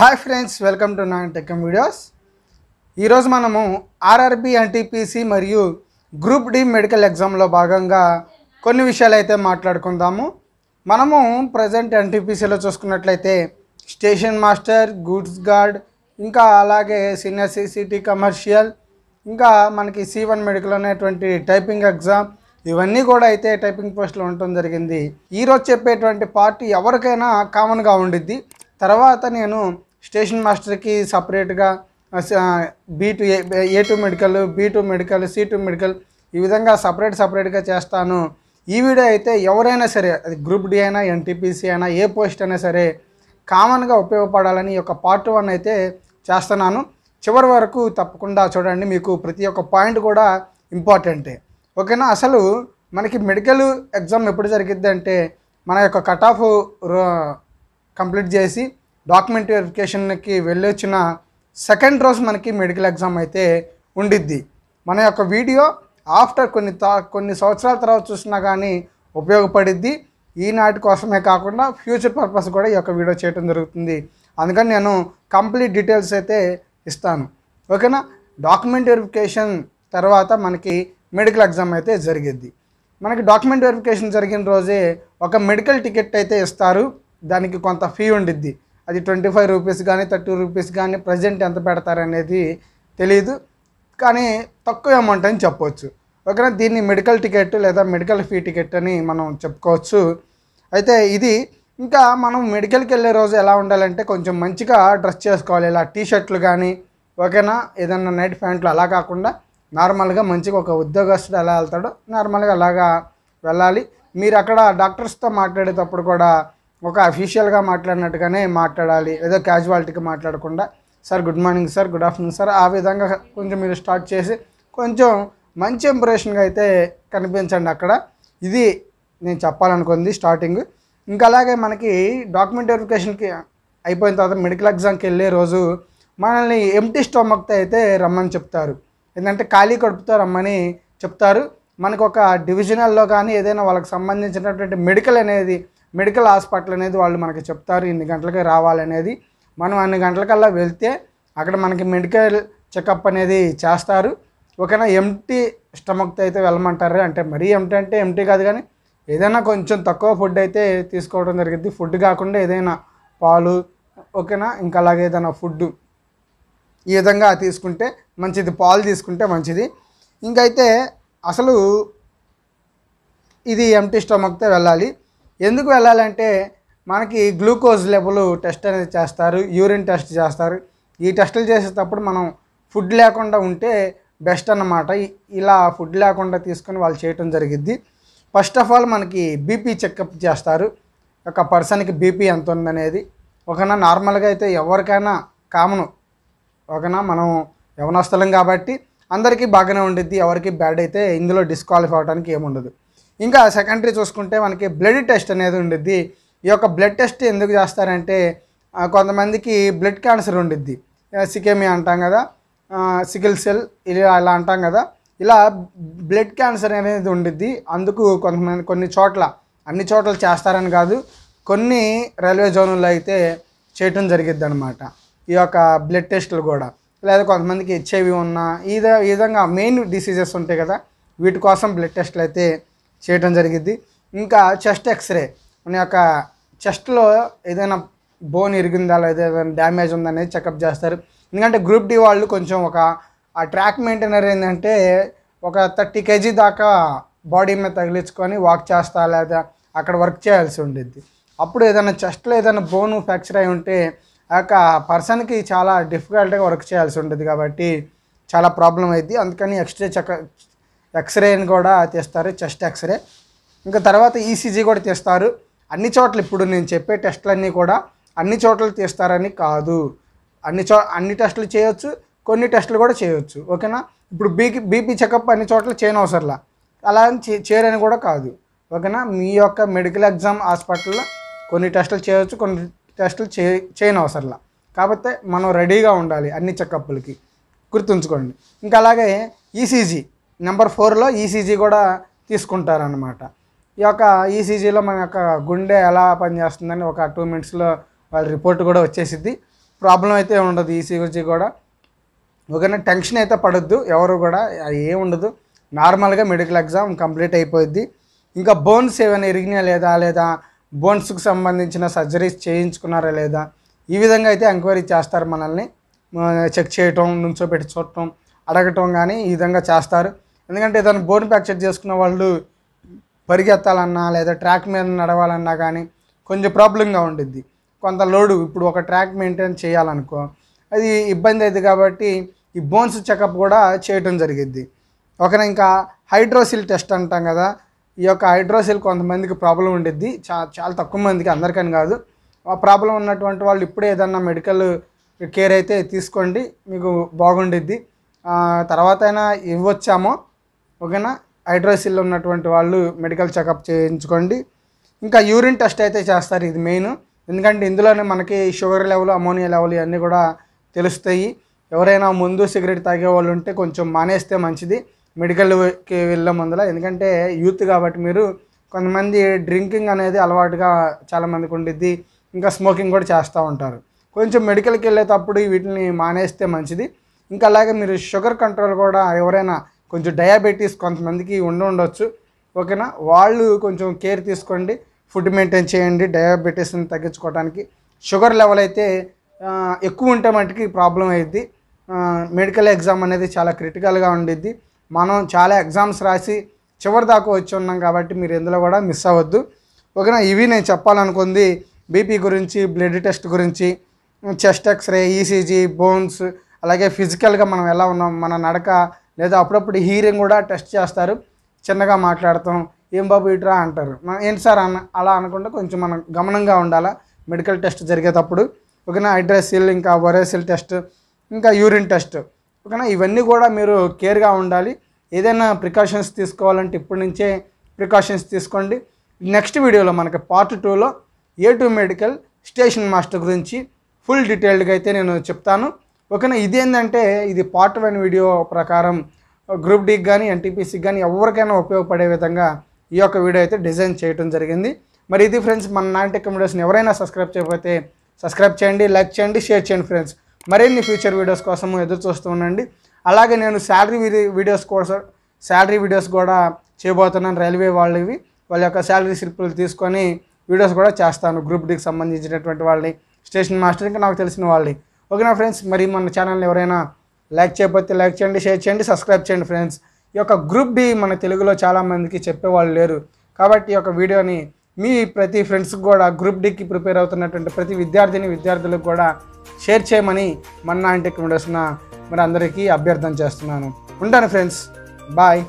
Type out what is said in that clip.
hi friends welcome to నా tech videos ఈరోజు మనము ఆర్ఆర్బి ఎన్టీపీసీ మరియు గ్రూప్ డి మెడికల్ ఎగ్జామ్లో భాగంగా కొన్ని విషయాలు అయితే మాట్లాడుకుందాము మనము ప్రజెంట్ ఎన్టీపీసీలో చూసుకున్నట్లయితే స్టేషన్ మాస్టర్ గూడ్స్ గార్డ్ ఇంకా అలాగే సీనియర్ సిసిటీ కమర్షియల్ ఇంకా మనకి సి వన్ మెడికల్ అనేటువంటి టైపింగ్ ఎగ్జామ్ ఇవన్నీ కూడా అయితే టైపింగ్ పోస్టులు ఉండటం జరిగింది ఈరోజు చెప్పేటువంటి పార్టీ ఎవరికైనా కామన్గా ఉండిద్ది తర్వాత నేను స్టేషన్ మాస్టర్కి సపరేట్గా B two A two medical B two medical C two medical ఈ విధంగా సపరేట్ సపరేట్గా చేస్తాను ఈ వీడియో అయితే ఎవరైనా సరే అది గ్రూప్ డి అయినా ఎన్టీపీసీ అయినా ఏ పోస్ట్ అయినా సరే కామన్గా ఉపయోగపడాలని ఈ యొక్క పార్ట్ వన్ అయితే చేస్తున్నాను చివరి వరకు తప్పకుండా చూడండి మీకు ప్రతి ఒక్క పాయింట్ కూడా ఇంపార్టెంటే ఓకేనా అసలు మనకి మెడికల్ ఎగ్జామ్ ఎప్పుడు జరిగిద్ది అంటే మన యొక్క కట్ ఆఫ్ కంప్లీట్ చేసి డాక్యుమెంట్ వెరిఫికేషన్కి వెళ్ళొచ్చిన సెకండ్ రోజు మనకి మెడికల్ ఎగ్జామ్ అయితే ఉండిద్ది మన యొక్క వీడియో ఆఫ్టర్ కొన్ని కొన్ని సంవత్సరాల తర్వాత చూసినా కానీ ఉపయోగపడిద్ది ఈనాటి కోసమే కాకుండా ఫ్యూచర్ పర్పస్ కూడా ఈ యొక్క వీడియో చేయడం జరుగుతుంది అందుకని నేను కంప్లీట్ డీటెయిల్స్ అయితే ఇస్తాను ఓకేనా డాక్యుమెంట్ వెరిఫికేషన్ తర్వాత మనకి మెడికల్ ఎగ్జామ్ అయితే జరిగిద్ది మనకి డాక్యుమెంట్ వెరిఫికేషన్ జరిగిన రోజే ఒక మెడికల్ టికెట్ అయితే ఇస్తారు దానికి కొంత ఫీ ఉండిద్ది అది ట్వంటీ ఫైవ్ రూపీస్ కానీ థర్టీ రూపీస్ కానీ ప్రజెంట్ ఎంత పెడతారనేది తెలియదు కానీ తక్కువ అమౌంట్ అని చెప్పవచ్చు ఓకేనా దీన్ని మెడికల్ టికెట్ లేదా మెడికల్ ఫీ టికెట్ అని మనం చెప్పుకోవచ్చు అయితే ఇది ఇంకా మనం మెడికల్కి వెళ్ళే రోజు ఎలా ఉండాలంటే కొంచెం మంచిగా డ్రెస్ చేసుకోవాలి ఇలా టీ షర్ట్లు కానీ ఓకేనా ఏదన్నా నైట్ ప్యాంట్లు అలా కాకుండా నార్మల్గా మంచిగా ఒక ఉద్యోగస్తుడు ఎలా వెళ్తాడో నార్మల్గా అలాగా వెళ్ళాలి మీరు అక్కడ డాక్టర్స్తో మాట్లాడేటప్పుడు కూడా ఒక అఫీషియల్గా మాట్లాడినట్టుగానే మాట్లాడాలి ఏదో క్యాజువాలిటీకి మాట్లాడకుండా sir good morning sir good afternoon sir ఆ విధంగా కొంచెం మీరు స్టార్ట్ చేసి కొంచెం మంచి ఇంప్రెషన్గా అయితే కనిపించండి అక్కడ ఇది నేను చెప్పాలనుకుంది స్టార్టింగ్ ఇంకా అలాగే మనకి డాక్యుమెంట్ వెరిఫికేషన్కి అయిపోయిన తర్వాత మెడికల్ ఎగ్జామ్కి వెళ్ళే రోజు మనల్ని ఎంటీ స్టోమక్తో అయితే రమ్మని చెప్తారు ఏంటంటే ఖాళీ కడుపుతో రమ్మని చెప్తారు మనకు ఒక డివిజనల్లో కానీ ఏదైనా వాళ్ళకి సంబంధించినటువంటి మెడికల్ అనేది మెడికల్ హాస్పిటల్ అనేది వాళ్ళు మనకి చెప్తారు ఇన్ని గంటలకి రావాలనేది మనం అన్ని గంటలకల్లా వెళ్తే అక్కడ మనకి మెడికల్ చెకప్ అనేది చేస్తారు ఓకేనా ఎంటీ స్టమక్తో అయితే వెళ్ళమంటారు అంటే మరీ ఎంటీ అంటే ఎంటీ కాదు కానీ ఏదైనా కొంచెం తక్కువ ఫుడ్ అయితే తీసుకోవడం జరిగింది ఫుడ్ కాకుండా ఏదైనా పాలు ఓకేనా ఇంకా అలాగే ఏదైనా ఫుడ్ ఈ విధంగా తీసుకుంటే మంచిది పాలు తీసుకుంటే మంచిది ఇంకైతే అసలు ఇది ఎంటీ స్టమక్తో వెళ్ళాలి ఎందుకు వెళ్ళాలంటే మనకి గ్లూకోజ్ లెవెల్ టెస్ట్ అనేది చేస్తారు యూరిన్ టెస్ట్ చేస్తారు ఈ టెస్టులు చేసేటప్పుడు మనం ఫుడ్ లేకుండా ఉంటే బెస్ట్ అన్నమాట ఇలా ఫుడ్ లేకుండా తీసుకొని వాళ్ళు చేయటం జరిగిద్ది ఫస్ట్ ఆఫ్ ఆల్ మనకి బీపీ చెకప్ చేస్తారు ఒక పర్సన్కి బీపీ ఎంత ఉందనేది ఒకనా నార్మల్గా అయితే ఎవరికైనా కామను ఒకనా మనం యవనస్థలం కాబట్టి అందరికీ బాగానే ఉండిద్ది ఎవరికి బ్యాడ్ అయితే ఇందులో డిస్క్వాలిఫై అవడానికి ఏముండదు ఇంకా సెకండరీ చూసుకుంటే మనకి బ్లడ్ టెస్ట్ అనేది ఉండిద్ది ఈ యొక్క బ్లడ్ టెస్ట్ ఎందుకు చేస్తారంటే కొంతమందికి బ్లడ్ క్యాన్సర్ ఉండిద్ది సికేమియా అంటాం కదా సికిల్ సెల్ ఇలా ఇలా అంటాం కదా ఇలా బ్లడ్ క్యాన్సర్ అనేది ఉండిద్ది అందుకు కొంతమంది కొన్ని చోట్ల అన్ని చోట్ల చేస్తారని కాదు కొన్ని రైల్వే జోన్లో అయితే చేయటం జరిగిద్ది అనమాట ఈ యొక్క బ్లడ్ టెస్టులు కూడా లేదా కొంతమందికి హెచ్ఐవి ఉన్న ఈ విధంగా మెయిన్ డిసీజెస్ ఉంటాయి కదా వీటి కోసం బ్లడ్ టెస్టులు అయితే చేయటం జరిగింది ఇంకా చెస్ట్ ఎక్స్రే మన యొక్క చెస్ట్లో ఏదైనా బోన్ ఇరిగిందా లేదా ఏదైనా డ్యామేజ్ ఉందనేది చెకప్ చేస్తారు ఎందుకంటే గ్రూప్ డి వాళ్ళు కొంచెం ఒక ఆ ట్రాక్ మెయింటైనర్ ఏంటంటే ఒక థర్టీ కేజీ దాకా బాడీ మీద తగిలించుకొని వాక్ చేస్తా లేదా అక్కడ వర్క్ చేయాల్సి ఉండిద్ది అప్పుడు ఏదైనా చెస్ట్లో ఏదైనా బోన్ ఫ్రాక్చర్ అయి ఉంటే ఆ యొక్క పర్సన్కి చాలా డిఫికల్ట్గా వర్క్ చేయాల్సి ఉంటుంది కాబట్టి చాలా ప్రాబ్లం అయింది అందుకని ఎక్స్రే చెక ఎక్స్రేని కూడా తీస్తారు చెస్ట్ ఎక్స్రే ఇంకా తర్వాత ఈసీజీ e కూడా తీస్తారు అన్ని చోట్ల ఇప్పుడు నేను చెప్పే టెస్టులన్నీ కూడా అన్ని చోట్ల తీస్తారని కాదు అన్ని చో అన్ని టెస్టులు చేయొచ్చు కొన్ని టెస్టులు కూడా చేయొచ్చు ఓకేనా ఇప్పుడు బీపీ బీపీ చెకప్ అన్ని చోట్ల చేయను అవసరంలా అలా అని చేయరని కూడా కాదు ఓకేనా మీ యొక్క మెడికల్ ఎగ్జామ్ హాస్పిటల్లో కొన్ని టెస్టులు చేయవచ్చు కొన్ని టెస్టులు చే చేయని అవసరంలా కాకపోతే మనం రెడీగా ఉండాలి అన్ని చెకప్లకి గుర్తుంచుకోండి ఇంకా అలాగే ఈసీజీ e నెంబర్ ఫోర్లో ఈసీజీ కూడా తీసుకుంటారనమాట ఈ యొక్క ఈసీజీలో మన యొక్క గుండె ఎలా పనిచేస్తుందని ఒక టూ మినిట్స్లో వాళ్ళ రిపోర్ట్ కూడా వచ్చేసిద్ది ప్రాబ్లం అయితే ఉండదు ఈసీజీ కూడా ఓకేనా టెన్షన్ అయితే పడద్దు ఎవరు కూడా ఏముండదు ఉండదు నార్మల్గా మెడికల్ ఎగ్జామ్ కంప్లీట్ అయిపోయింది ఇంకా బోన్స్ ఏమైనా ఇరిగినా లేదా లేదా బోన్స్కి సంబంధించిన సర్జరీస్ చేయించుకున్నారా లేదా ఈ విధంగా అయితే ఎంక్వైరీ చేస్తారు మనల్ని చెక్ చేయటం నుంచోబెట్టి చూడటం అడగటం కానీ ఈ విధంగా చేస్తారు ఎందుకంటే ఏదైనా బోన్ ఫ్రాక్చర్ చేసుకున్న వాళ్ళు పరిగెత్తాలన్నా లేదా ట్రాక్ మీద నడవాలన్నా కానీ కొంచెం ప్రాబ్లంగా ఉండిద్ది కొంత లోడు ఇప్పుడు ఒక ట్రాక్ మెయింటైన్ చేయాలనుకో అది ఇబ్బంది అయింది కాబట్టి ఈ బోన్స్ చెకప్ కూడా చేయటం జరిగింది ఒకరి ఇంకా హైడ్రోసిల్ టెస్ట్ అంటాం కదా ఈ యొక్క హైడ్రోసిల్ కొంతమందికి ప్రాబ్లం ఉండిద్ది చా చాలా తక్కువ మందికి అందరికని కాదు ఆ ప్రాబ్లం ఉన్నటువంటి వాళ్ళు ఇప్పుడే ఏదన్నా మెడికల్ కేర్ అయితే తీసుకోండి మీకు బాగుండిద్ది తర్వాత అయినా ఇవ్వచ్చామో ఓకేనా హైడ్రోసిల్ ఉన్నటువంటి వాళ్ళు మెడికల్ చెకప్ చేయించుకోండి ఇంకా యూరిన్ టెస్ట్ అయితే చేస్తారు ఇది మెయిన్ ఎందుకంటే ఇందులోనే మనకి షుగర్ లెవెల్ అమోనియా లెవెల్ ఇవన్నీ కూడా తెలుస్తాయి ఎవరైనా ముందు సిగరెట్ తాగే వాళ్ళు ఉంటే కొంచెం మానేస్తే మంచిది మెడికల్కి వెళ్ళే ముందర ఎందుకంటే యూత్ కాబట్టి మీరు కొంతమంది డ్రింకింగ్ అనేది అలవాటుగా చాలామందికి ఉండిద్ది ఇంకా స్మోకింగ్ కూడా చేస్తూ ఉంటారు కొంచెం మెడికల్కి వెళ్ళేటప్పుడు వీటిని మానేస్తే మంచిది ఇంకా అలాగే మీరు షుగర్ కంట్రోల్ కూడా ఎవరైనా కొంచెం డయాబెటీస్ కొంతమందికి ఉండి ఉండొచ్చు ఓకేనా వాళ్ళు కొంచెం కేర్ తీసుకోండి ఫుడ్ మెయింటైన్ చేయండి డయాబెటీస్ని తగ్గించుకోవడానికి షుగర్ లెవెల్ అయితే ఎక్కువ ఉంటే మటుకి ప్రాబ్లం అయ్యిద్ది మెడికల్ ఎగ్జామ్ అనేది చాలా క్రిటికల్గా ఉండిద్ది మనం చాలా ఎగ్జామ్స్ రాసి చివరి దాకా వచ్చి ఉన్నాం కాబట్టి మీరు ఎందులో కూడా మిస్ అవ్వద్దు ఓకేనా ఇవి నేను చెప్పాలనుకుంది బీపీ గురించి బ్లడ్ టెస్ట్ గురించి చెస్ట్ ఎక్స్రే ఈసీజీ బోన్స్ అలాగే ఫిజికల్గా మనం ఎలా ఉన్నాం మన నడక లేదా అప్పుడప్పుడు హీరింగ్ కూడా టెస్ట్ చేస్తారు చిన్నగా మాట్లాడతాం ఏం బాబు ఇట్రా అంటారు ఏంటి సార్ అన్న అలా అనకుండా కొంచెం మనం గమనంగా ఉండాలా మెడికల్ టెస్ట్ జరిగేటప్పుడు ఓకేనా హైడ్రాసిల్ ఇంకా ఒరేసిల్ టెస్ట్ ఇంకా యూరిన్ టెస్ట్ ఓకేనా ఇవన్నీ కూడా మీరు కేర్గా ఉండాలి ఏదైనా ప్రికాషన్స్ తీసుకోవాలంటే ఇప్పటి నుంచే ప్రికాషన్స్ తీసుకోండి నెక్స్ట్ వీడియోలో మనకి పార్ట్ టూలో A two medical station master గురించి ఫుల్ డీటెయిల్డ్గా అయితే నేను చెప్తాను ఓకేనా ఇదేంటంటే ఇది పార్ట్ వన్ వీడియో ప్రకారం గ్రూప్ డీకి కానీ ఎన్టీపీసీకి కానీ ఎవరికైనా ఉపయోగపడే విధంగా ఈ యొక్క వీడియో అయితే డిజైన్ చేయడం జరిగింది మరి ఇది ఫ్రెండ్స్ మన నాంటి కమ్యూనికేషన్ ఎవరైనా సబ్స్క్రైబ్ చేయకపోతే సబ్స్క్రైబ్ చేయండి లైక్ చేయండి షేర్ చేయండి ఫ్రెండ్స్ మరిన్ని ఫ్యూచర్ వీడియోస్ కోసము ఎదురు చూస్తూ ఉండండి అలాగే నేను శాలరీ వీడియోస్ కోసం శాలరీ వీడియోస్ కూడా చేయబోతున్నాను రైల్వే వాళ్ళవి వాళ్ళ యొక్క శాలరీ స్లిప్పులు తీసుకొని వీడియోస్ కూడా చేస్తాను గ్రూప్ డీకి సంబంధించినటువంటి వాళ్ళని స్టేషన్ మాస్టర్ ఇంకా నాకు తెలిసిన వాళ్ళని ఓకేనా ఫ్రెండ్స్ మరి మన ఛానల్ని ఎవరైనా లైక్ చేయకపోతే లైక్ చేయండి షేర్ చేయండి సబ్స్క్రైబ్ చేయండి ఫ్రెండ్స్ ఈ యొక్క గ్రూప్ డి మన తెలుగులో చాలామందికి చెప్పేవాళ్ళు లేరు కాబట్టి ఈ యొక్క వీడియోని మీ ప్రతి ఫ్రెండ్స్కి కూడా గ్రూప్ డికి ప్రిపేర్ అవుతున్నటువంటి ప్రతి విద్యార్థిని విద్యార్థులకు కూడా షేర్ చేయమని మన్నా ఇంటికి ఉండొస్తున్న మరి అందరికీ అభ్యర్థన చేస్తున్నాను ఉంటాను ఫ్రెండ్స్ బాయ్